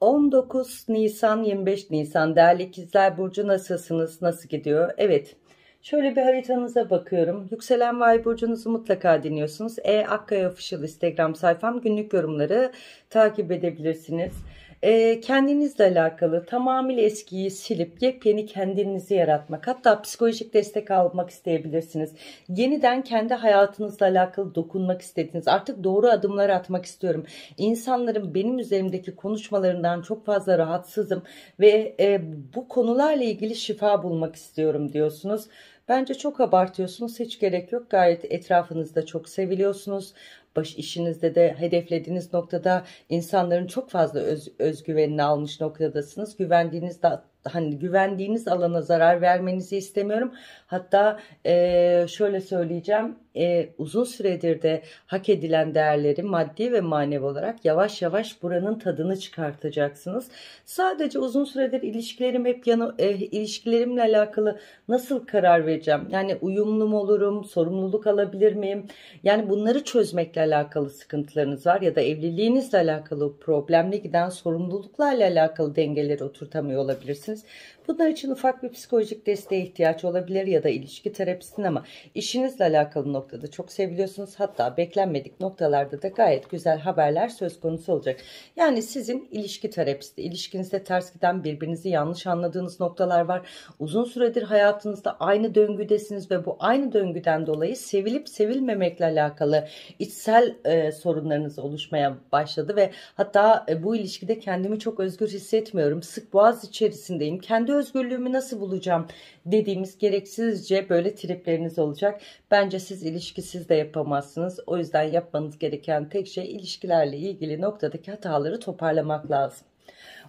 19 Nisan 25 Nisan değerli ikizler burcu nasılsınız nasıl gidiyor evet şöyle bir haritanıza bakıyorum yükselen Vay burcunuzu mutlaka dinliyorsunuz e Akkaya official instagram sayfam günlük yorumları takip edebilirsiniz e, kendinizle alakalı tamamıyla eskiyi silip yepyeni kendinizi yaratmak hatta psikolojik destek almak isteyebilirsiniz. Yeniden kendi hayatınızla alakalı dokunmak istediniz artık doğru adımlar atmak istiyorum. İnsanların benim üzerimdeki konuşmalarından çok fazla rahatsızım ve e, bu konularla ilgili şifa bulmak istiyorum diyorsunuz. Bence çok abartıyorsunuz hiç gerek yok gayet etrafınızda çok seviliyorsunuz baş işinizde de hedeflediğiniz noktada insanların çok fazla öz, özgüvenini almış noktadasınız. Güvendiğiniz da hani güvendiğiniz alana zarar vermenizi istemiyorum. Hatta e, şöyle söyleyeceğim e, uzun süredir de hak edilen değerleri maddi ve manevi olarak yavaş yavaş buranın tadını çıkartacaksınız. Sadece uzun süredir ilişkilerim hep yanı, e, ilişkilerimle alakalı nasıl karar vereceğim? Yani uyumlu mu olurum? Sorumluluk alabilir miyim? Yani bunları çözmekle alakalı sıkıntılarınız var ya da evliliğinizle alakalı problemle giden sorumluluklarla alakalı dengeleri oturtamıyor olabilirsiniz yapabilirsiniz. Bunlar için ufak bir psikolojik desteğe ihtiyaç olabilir ya da ilişki terapisine ama işinizle alakalı noktada çok seviliyorsunuz. Hatta beklenmedik noktalarda da gayet güzel haberler söz konusu olacak. Yani sizin ilişki terapisi ilişkinizde ters giden birbirinizi yanlış anladığınız noktalar var. Uzun süredir hayatınızda aynı döngüdesiniz ve bu aynı döngüden dolayı sevilip sevilmemekle alakalı içsel e, sorunlarınız oluşmaya başladı ve hatta e, bu ilişkide kendimi çok özgür hissetmiyorum. Sık boğaz içerisinde zorundayım. Kendi özgürlüğümü nasıl bulacağım dediğimiz gereksizce böyle tripleriniz olacak. Bence siz ilişkisiz de yapamazsınız. O yüzden yapmanız gereken tek şey ilişkilerle ilgili noktadaki hataları toparlamak lazım.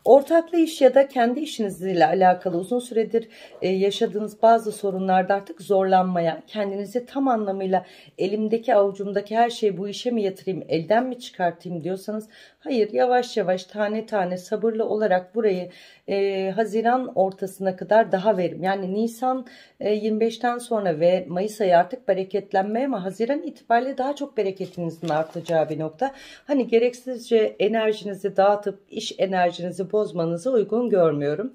Ortaklı iş ya da kendi işinizle alakalı uzun süredir e, yaşadığınız bazı sorunlarda artık zorlanmaya, kendinizi tam anlamıyla elimdeki avucumdaki her şeyi bu işe mi yatırayım, elden mi çıkartayım diyorsanız Hayır yavaş yavaş tane tane sabırlı olarak burayı e, Haziran ortasına kadar daha verim. Yani Nisan e, 25'ten sonra ve Mayıs ayı artık bereketlenme ama Haziran itibariyle daha çok bereketinizin artacağı bir nokta. Hani gereksizce enerjinizi dağıtıp iş enerjinizi bozmanızı uygun görmüyorum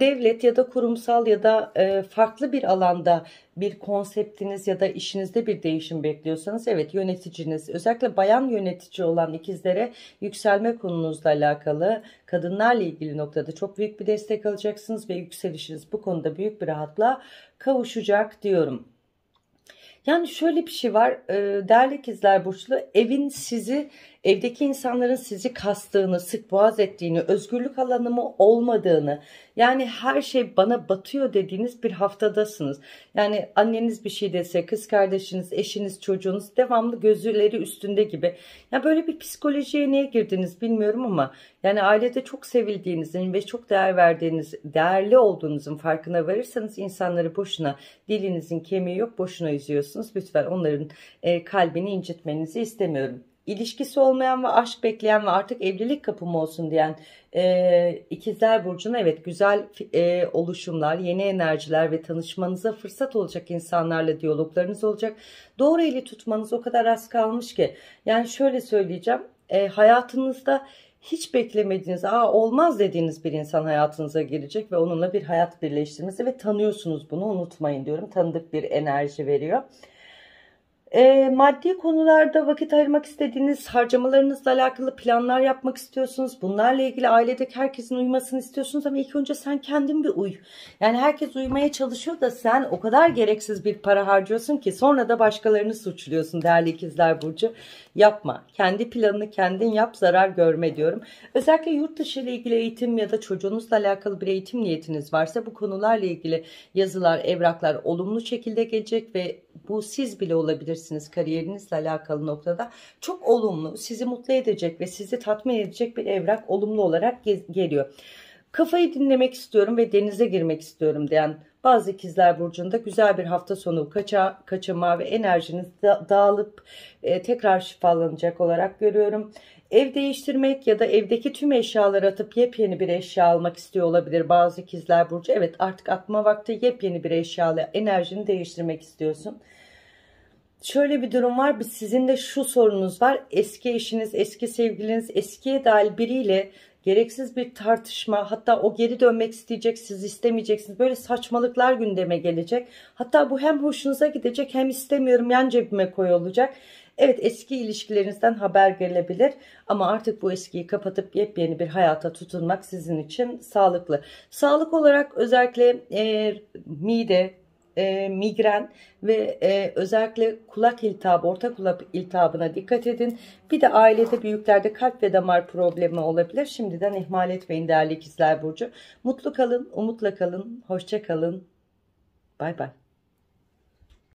devlet ya da kurumsal ya da e, farklı bir alanda bir konseptiniz ya da işinizde bir değişim bekliyorsanız evet yöneticiniz özellikle bayan yönetici olan ikizlere yükselme konunuzla alakalı kadınlarla ilgili noktada çok büyük bir destek alacaksınız ve yükselişiniz bu konuda büyük bir rahatla kavuşacak diyorum. Yani şöyle bir şey var e, değerli ikizler burçlu evin sizi evdeki insanların sizi kastığını, sık boğaz ettiğini, özgürlük alanımı olmadığını, yani her şey bana batıyor dediğiniz bir haftadasınız. Yani anneniz bir şey dese, kız kardeşiniz, eşiniz, çocuğunuz devamlı gözüleri üstünde gibi. Ya böyle bir psikolojiye niye girdiniz bilmiyorum ama yani ailede çok sevildiğinizin ve çok değer verdiğiniz, değerli olduğunuzun farkına varırsanız insanları boşuna dilinizin kemiği yok boşuna üzüyorsunuz. Lütfen onların e, kalbini incitmenizi istemiyorum ilişkisi olmayan ve aşk bekleyen ve artık evlilik kapımı olsun diyen e, ikizler burcuna evet güzel e, oluşumlar, yeni enerjiler ve tanışmanıza fırsat olacak insanlarla diyaloglarınız olacak. Doğru eli tutmanız o kadar az kalmış ki. Yani şöyle söyleyeceğim e, hayatınızda hiç beklemediğiniz, aa olmaz dediğiniz bir insan hayatınıza girecek ve onunla bir hayat birleştirmesi ve tanıyorsunuz bunu unutmayın diyorum. Tanıdık bir enerji veriyor. E, maddi konularda vakit ayırmak istediğiniz, harcamalarınızla alakalı planlar yapmak istiyorsunuz. Bunlarla ilgili ailedeki herkesin uyumasını istiyorsunuz ama ilk önce sen kendin bir uy. Yani herkes uyumaya çalışıyor da sen o kadar gereksiz bir para harcıyorsun ki sonra da başkalarını suçluyorsun değerli ikizler Burcu. Yapma. Kendi planını kendin yap zarar görme diyorum. Özellikle yurt dışı ile ilgili eğitim ya da çocuğunuzla alakalı bir eğitim niyetiniz varsa bu konularla ilgili yazılar, evraklar olumlu şekilde gelecek ve bu siz bile olabilirsiniz kariyerinizle alakalı noktada çok olumlu sizi mutlu edecek ve sizi tatmin edecek bir evrak olumlu olarak geliyor. Kafayı dinlemek istiyorum ve denize girmek istiyorum diyen bazı ikizler burcunda güzel bir hafta sonu kaça, kaçama ve enerjiniz da, dağılıp e, tekrar şifalanacak olarak görüyorum. Ev değiştirmek ya da evdeki tüm eşyaları atıp yepyeni bir eşya almak istiyor olabilir bazı ikizler Burcu. Evet artık atma vakti yepyeni bir eşyalı enerjini değiştirmek istiyorsun. Şöyle bir durum var. Sizin de şu sorunuz var. Eski eşiniz, eski sevgiliniz, eskiye dair biriyle Gereksiz bir tartışma hatta o geri dönmek isteyecek siz istemeyeceksiniz. Böyle saçmalıklar gündeme gelecek. Hatta bu hem hoşunuza gidecek hem istemiyorum yan cebime koy olacak. Evet eski ilişkilerinizden haber gelebilir ama artık bu eskiyi kapatıp yepyeni bir hayata tutunmak sizin için sağlıklı. Sağlık olarak özellikle e, mide, e, migren ve e, özellikle kulak iltihabı, orta kulak iltihabına dikkat edin. Bir de ailede büyüklerde kalp ve damar problemi olabilir. Şimdiden ihmal etmeyin değerli ikizler Burcu. Mutlu kalın, umutla kalın, hoşça kalın. Bay bay.